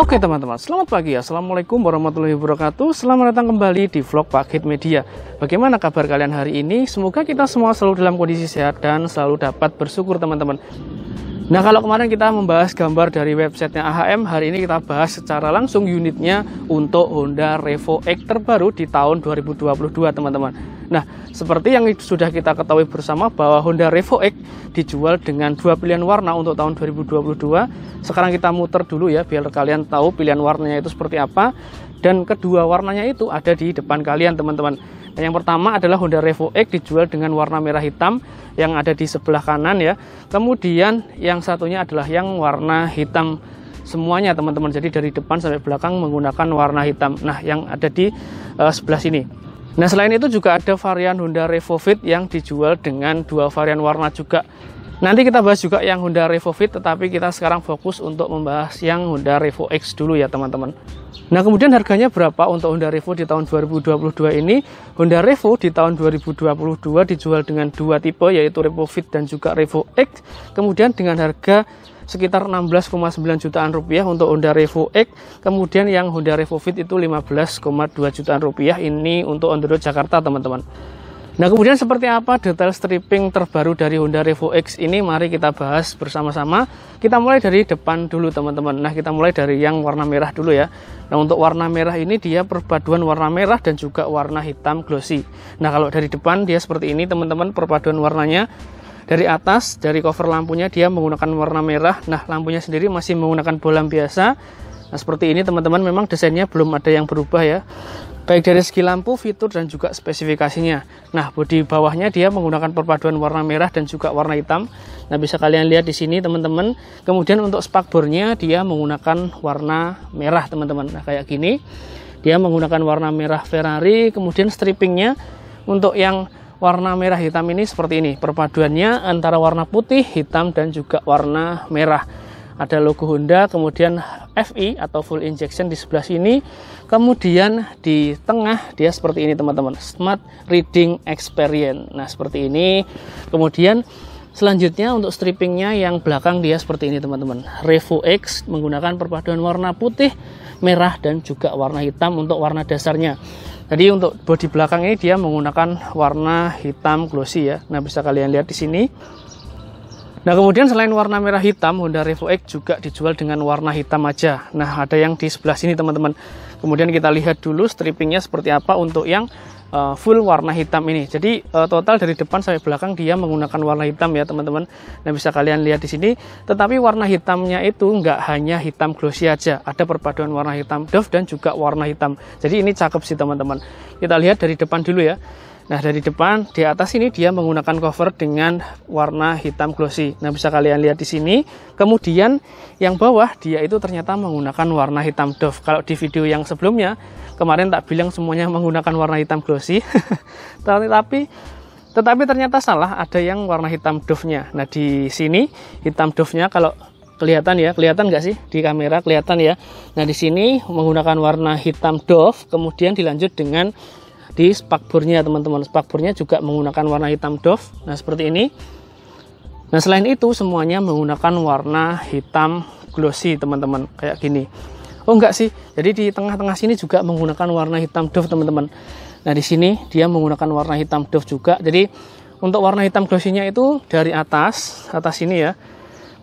Oke teman-teman, selamat pagi. Ya. Assalamualaikum warahmatullahi wabarakatuh. Selamat datang kembali di vlog Pak Hit Media. Bagaimana kabar kalian hari ini? Semoga kita semua selalu dalam kondisi sehat dan selalu dapat bersyukur teman-teman. Nah kalau kemarin kita membahas gambar dari websitenya AHM, hari ini kita bahas secara langsung unitnya untuk Honda Revo X terbaru di tahun 2022 teman-teman. Nah seperti yang sudah kita ketahui bersama bahwa Honda Revo X dijual dengan dua pilihan warna untuk tahun 2022. Sekarang kita muter dulu ya biar kalian tahu pilihan warnanya itu seperti apa. Dan kedua warnanya itu ada di depan kalian teman-teman. Yang pertama adalah Honda Revo X dijual dengan warna merah hitam yang ada di sebelah kanan ya. Kemudian yang satunya adalah yang warna hitam semuanya teman-teman. Jadi dari depan sampai belakang menggunakan warna hitam. Nah, yang ada di uh, sebelah sini. Nah, selain itu juga ada varian Honda Revo Fit yang dijual dengan dua varian warna juga Nanti kita bahas juga yang Honda Revo Fit, tetapi kita sekarang fokus untuk membahas yang Honda Revo X dulu ya teman-teman. Nah kemudian harganya berapa untuk Honda Revo di tahun 2022 ini? Honda Revo di tahun 2022 dijual dengan dua tipe yaitu Revo Fit dan juga Revo X. Kemudian dengan harga sekitar 16,9 jutaan rupiah untuk Honda Revo X kemudian yang Honda Revo Fit itu 15,2 jutaan rupiah ini untuk on the road Jakarta teman-teman Nah, kemudian seperti apa detail stripping terbaru dari Honda Revo X ini? Mari kita bahas bersama-sama. Kita mulai dari depan dulu, teman-teman. Nah, kita mulai dari yang warna merah dulu ya. Nah, untuk warna merah ini dia perpaduan warna merah dan juga warna hitam glossy. Nah, kalau dari depan dia seperti ini, teman-teman, perpaduan warnanya. Dari atas, dari cover lampunya dia menggunakan warna merah. Nah, lampunya sendiri masih menggunakan bolam biasa. Nah, seperti ini teman-teman memang desainnya belum ada yang berubah ya baik dari segi lampu, fitur, dan juga spesifikasinya. Nah, bodi bawahnya dia menggunakan perpaduan warna merah dan juga warna hitam. Nah, bisa kalian lihat di sini, teman-teman. Kemudian untuk spakbornya dia menggunakan warna merah, teman-teman. Nah, kayak gini. Dia menggunakan warna merah Ferrari, kemudian strippingnya untuk yang warna merah hitam ini seperti ini. Perpaduannya antara warna putih, hitam, dan juga warna merah. Ada logo Honda, kemudian FI atau full injection di sebelah sini. Kemudian di tengah dia seperti ini teman-teman, Smart Reading Experience. Nah, seperti ini. Kemudian Selanjutnya untuk strippingnya yang belakang dia seperti ini teman-teman. Revo X menggunakan perpaduan warna putih, merah dan juga warna hitam untuk warna dasarnya. Jadi untuk bodi belakang ini dia menggunakan warna hitam glossy ya. Nah bisa kalian lihat di sini Nah kemudian selain warna merah hitam, Honda Revo X juga dijual dengan warna hitam aja. Nah ada yang di sebelah sini teman-teman. Kemudian kita lihat dulu strippingnya seperti apa untuk yang uh, full warna hitam ini. Jadi uh, total dari depan sampai belakang dia menggunakan warna hitam ya teman-teman. Nah bisa kalian lihat di sini. Tetapi warna hitamnya itu nggak hanya hitam glossy aja. Ada perpaduan warna hitam doff dan juga warna hitam. Jadi ini cakep sih teman-teman. Kita lihat dari depan dulu ya. Nah dari depan di atas ini dia menggunakan cover dengan warna hitam glossy. Nah bisa kalian lihat di sini. Kemudian yang bawah dia itu ternyata menggunakan warna hitam doff. Kalau di video yang sebelumnya kemarin tak bilang semuanya menggunakan warna hitam glossy. Tetapi tetapi ternyata salah ada yang warna hitam doffnya. Nah di sini hitam doffnya kalau kelihatan ya kelihatan nggak sih di kamera kelihatan ya nah di sini menggunakan warna hitam doff kemudian dilanjut dengan di spakbornya teman-teman spakburnya juga menggunakan warna hitam doff nah seperti ini nah selain itu semuanya menggunakan warna hitam glossy teman-teman kayak gini oh enggak sih jadi di tengah-tengah sini juga menggunakan warna hitam doff teman-teman nah di sini dia menggunakan warna hitam doff juga jadi untuk warna hitam glossy-nya itu dari atas atas sini ya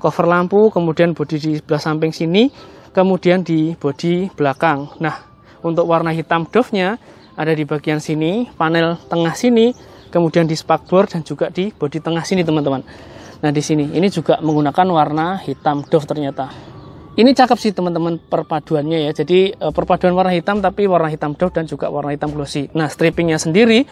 cover lampu kemudian bodi di sebelah samping sini kemudian di bodi belakang nah untuk warna hitam Dove-nya ada di bagian sini, panel tengah sini, kemudian di spakbor dan juga di bodi tengah sini teman-teman. Nah di sini ini juga menggunakan warna hitam doff ternyata. Ini cakep sih teman-teman perpaduannya ya. Jadi eh, perpaduan warna hitam tapi warna hitam doff dan juga warna hitam glossy. Nah stripingnya sendiri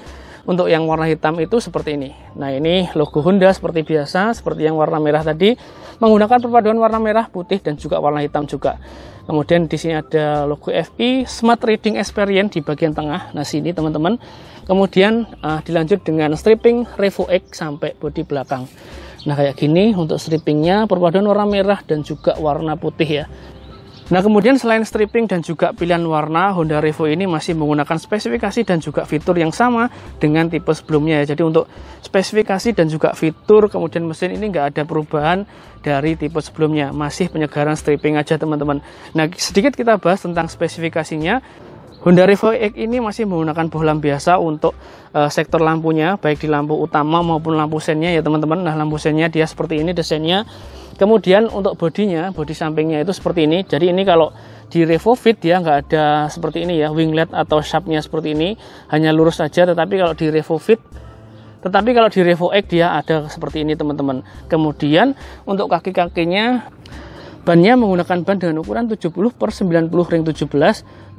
untuk yang warna hitam itu seperti ini. Nah, ini logo Honda seperti biasa, seperti yang warna merah tadi, menggunakan perpaduan warna merah, putih dan juga warna hitam juga. Kemudian di sini ada logo FP Smart Reading Experience di bagian tengah. Nah, sini teman-teman. Kemudian uh, dilanjut dengan stripping Revo X sampai bodi belakang. Nah kayak gini untuk strippingnya perpaduan warna merah dan juga warna putih ya. Nah kemudian selain stripping dan juga pilihan warna, Honda Revo ini masih menggunakan spesifikasi dan juga fitur yang sama dengan tipe sebelumnya. ya. Jadi untuk spesifikasi dan juga fitur kemudian mesin ini nggak ada perubahan dari tipe sebelumnya. Masih penyegaran stripping aja teman-teman. Nah sedikit kita bahas tentang spesifikasinya. Honda Revo X ini masih menggunakan bohlam biasa untuk e, sektor lampunya, baik di lampu utama maupun lampu senya ya teman-teman. Nah lampu senya dia seperti ini desainnya. Kemudian untuk bodinya, bodi sampingnya itu seperti ini. Jadi ini kalau di Revo Fit dia nggak ada seperti ini ya, winglet atau shaftnya seperti ini, hanya lurus saja. Tetapi kalau di Revo Fit tetapi kalau di Revo X dia ada seperti ini teman-teman. Kemudian untuk kaki-kakinya Bannya menggunakan ban dengan ukuran 70 per 90 ring 17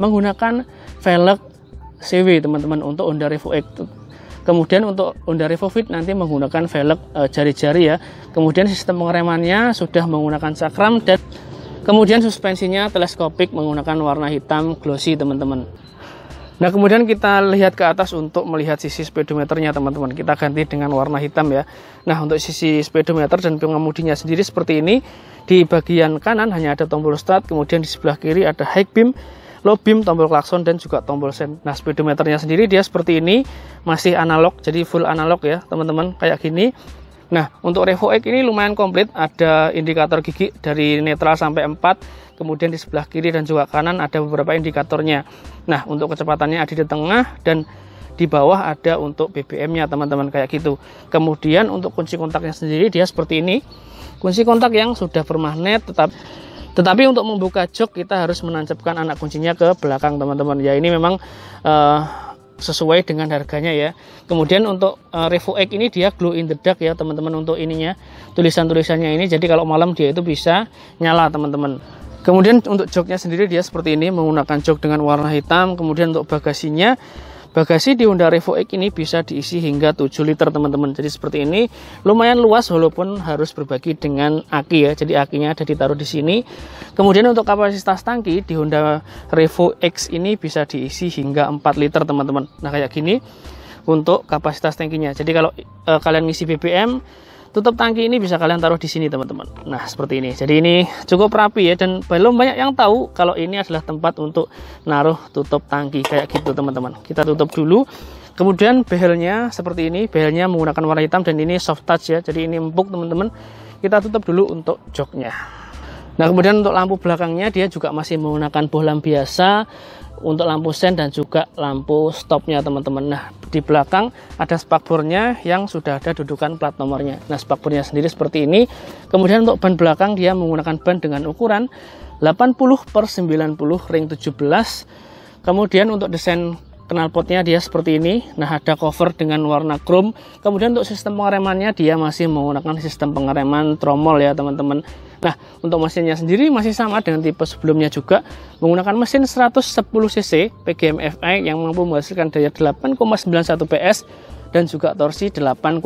menggunakan velg CW teman-teman untuk Honda Revo X. Kemudian untuk Honda Revo Fit nanti menggunakan velg e, jari-jari ya. Kemudian sistem pengeremannya sudah menggunakan sakram dan kemudian suspensinya teleskopik menggunakan warna hitam glossy teman-teman. Nah kemudian kita lihat ke atas untuk melihat sisi speedometernya teman-teman. Kita ganti dengan warna hitam ya. Nah untuk sisi speedometer dan pengemudinya sendiri seperti ini. Di bagian kanan hanya ada tombol start, kemudian di sebelah kiri ada high beam, low beam, tombol klakson dan juga tombol send Nah speedometernya sendiri dia seperti ini, masih analog, jadi full analog ya teman-teman kayak gini. Nah, untuk Revo X ini lumayan komplit, ada indikator gigi dari netral sampai 4, kemudian di sebelah kiri dan juga kanan ada beberapa indikatornya. Nah, untuk kecepatannya ada di tengah dan di bawah ada untuk BBM-nya teman-teman kayak gitu. Kemudian untuk kunci kontaknya sendiri dia seperti ini. Kunci kontak yang sudah bermagnet tetap tetapi untuk membuka jok kita harus menancapkan anak kuncinya ke belakang teman-teman. Ya ini memang uh, sesuai dengan harganya ya. Kemudian untuk uh, Revo X ini dia glow in the dark ya teman-teman untuk ininya tulisan-tulisannya ini. Jadi kalau malam dia itu bisa nyala teman-teman. Kemudian untuk joknya sendiri dia seperti ini menggunakan jok dengan warna hitam. Kemudian untuk bagasinya Bagasi di Honda Revo X ini bisa diisi hingga 7 liter teman-teman. Jadi seperti ini lumayan luas walaupun harus berbagi dengan aki ya. Jadi akinya ada ditaruh di sini. Kemudian untuk kapasitas tangki di Honda Revo X ini bisa diisi hingga 4 liter teman-teman. Nah kayak gini untuk kapasitas tangkinya. Jadi kalau e, kalian ngisi BBM tutup tangki ini bisa kalian taruh di sini teman-teman nah seperti ini jadi ini cukup rapi ya dan belum banyak yang tahu kalau ini adalah tempat untuk naruh tutup tangki kayak gitu teman-teman kita tutup dulu kemudian behelnya seperti ini behelnya menggunakan warna hitam dan ini soft touch ya jadi ini empuk teman-teman kita tutup dulu untuk joknya Nah kemudian untuk lampu belakangnya dia juga masih menggunakan bohlam biasa untuk lampu sen dan juga lampu stopnya teman-teman nah di belakang ada spakbornya yang sudah ada dudukan plat nomornya nah spakbornya sendiri seperti ini kemudian untuk ban belakang dia menggunakan ban dengan ukuran 80 per 90 ring 17 kemudian untuk desain knalpotnya dia seperti ini nah ada cover dengan warna chrome kemudian untuk sistem pengeremannya dia masih menggunakan sistem pengereman tromol ya teman-teman Nah, untuk mesinnya sendiri masih sama dengan tipe sebelumnya juga, menggunakan mesin 110 cc PGM FI yang mampu menghasilkan daya 8,91 PS dan juga torsi 8,76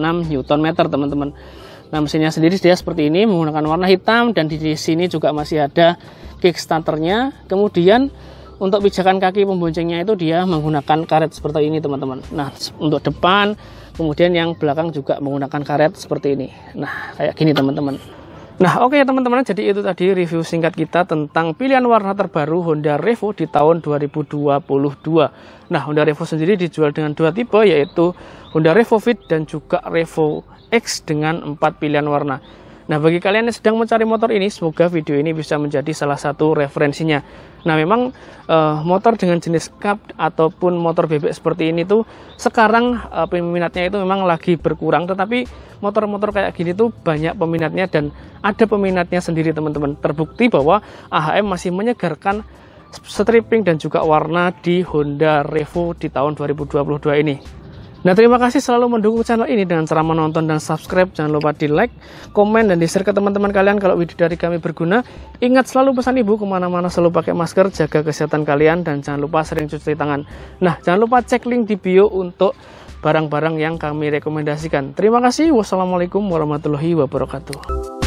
Nm, teman-teman. Nah, mesinnya sendiri dia seperti ini, menggunakan warna hitam dan di sini juga masih ada kick kickstarternya. Kemudian untuk pijakan kaki pemboncengnya itu dia menggunakan karet seperti ini teman-teman nah untuk depan kemudian yang belakang juga menggunakan karet seperti ini nah kayak gini teman-teman Nah oke okay, teman-teman jadi itu tadi review singkat kita tentang pilihan warna terbaru Honda Revo di tahun 2022 Nah Honda Revo sendiri dijual dengan dua tipe yaitu Honda Revo Fit dan juga Revo X dengan empat pilihan warna Nah, bagi kalian yang sedang mencari motor ini, semoga video ini bisa menjadi salah satu referensinya. Nah, memang eh, motor dengan jenis cup ataupun motor bebek seperti ini tuh sekarang eh, peminatnya itu memang lagi berkurang, tetapi motor-motor kayak gini tuh banyak peminatnya dan ada peminatnya sendiri, teman-teman. Terbukti bahwa AHM masih menyegarkan stripping dan juga warna di Honda Revo di tahun 2022 ini. Nah terima kasih selalu mendukung channel ini dengan cara menonton dan subscribe. Jangan lupa di like, komen, dan di share ke teman-teman kalian kalau video dari kami berguna. Ingat selalu pesan ibu kemana-mana selalu pakai masker, jaga kesehatan kalian, dan jangan lupa sering cuci tangan. Nah jangan lupa cek link di bio untuk barang-barang yang kami rekomendasikan. Terima kasih. Wassalamualaikum warahmatullahi wabarakatuh.